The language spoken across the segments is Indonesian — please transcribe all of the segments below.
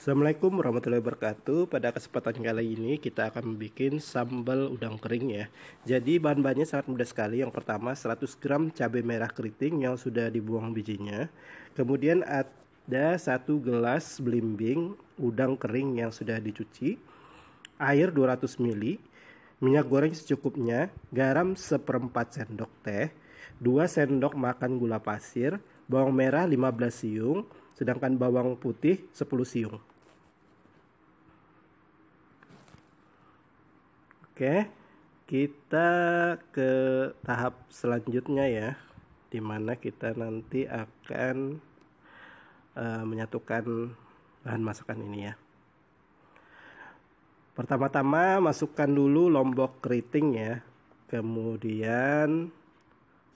Assalamualaikum warahmatullahi wabarakatuh. Pada kesempatan kali ini kita akan membuat sambal udang kering ya. Jadi bahan-bahannya sangat mudah sekali. Yang pertama 100 gram cabai merah keriting yang sudah dibuang bijinya. Kemudian ada satu gelas belimbing udang kering yang sudah dicuci. Air 200 ml, minyak goreng secukupnya, garam seperempat sendok teh, 2 sendok makan gula pasir, bawang merah 15 siung, sedangkan bawang putih 10 siung. Oke, kita ke tahap selanjutnya ya, dimana kita nanti akan uh, menyatukan bahan masakan ini ya. Pertama-tama masukkan dulu lombok keriting ya, kemudian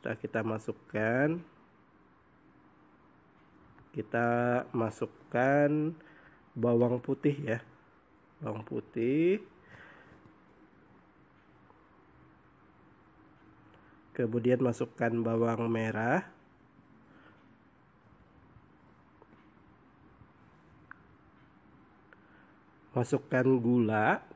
sudah kita masukkan kita masukkan bawang putih ya bawang putih kemudian masukkan bawang merah masukkan gula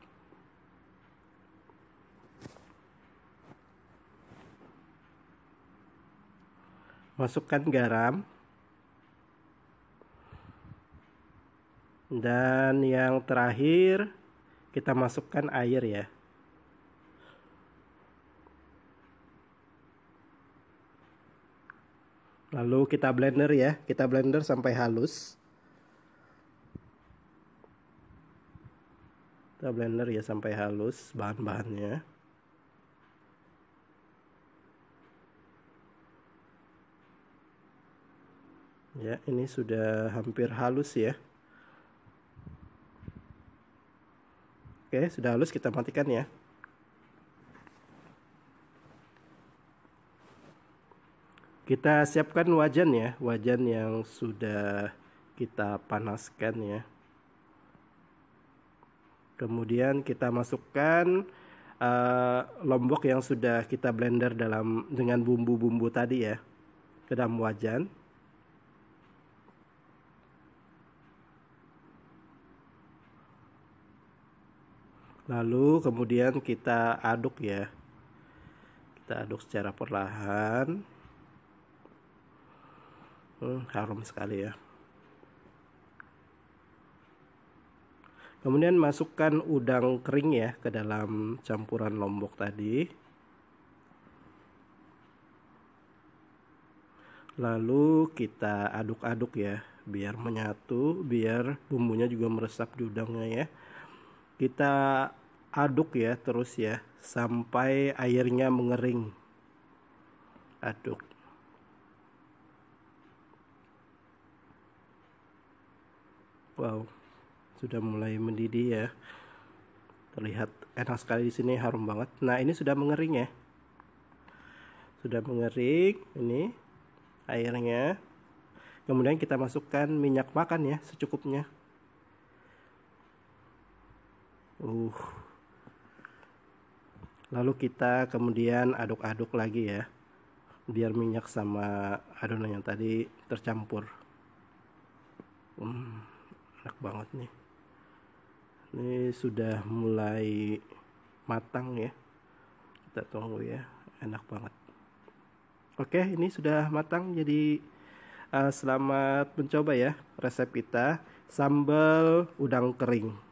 masukkan garam Dan yang terakhir kita masukkan air ya. Lalu kita blender ya, kita blender sampai halus. Kita blender ya sampai halus bahan-bahannya. Ya, ini sudah hampir halus ya. Oke, sudah halus kita matikan ya. Kita siapkan wajan ya, wajan yang sudah kita panaskan ya. Kemudian kita masukkan uh, lombok yang sudah kita blender dalam dengan bumbu-bumbu tadi ya ke dalam wajan. lalu kemudian kita aduk ya kita aduk secara perlahan hmm, harum sekali ya kemudian masukkan udang kering ya ke dalam campuran lombok tadi lalu kita aduk-aduk ya biar menyatu biar bumbunya juga meresap di udangnya ya kita aduk ya terus ya sampai airnya mengering aduk wow sudah mulai mendidih ya terlihat enak sekali di sini harum banget nah ini sudah mengering ya sudah mengering ini airnya kemudian kita masukkan minyak makan ya secukupnya uh lalu kita kemudian aduk-aduk lagi ya biar minyak sama adonan yang tadi tercampur hmm, enak banget nih ini sudah mulai matang ya kita tunggu ya enak banget oke ini sudah matang jadi uh, selamat mencoba ya resep kita sambal udang kering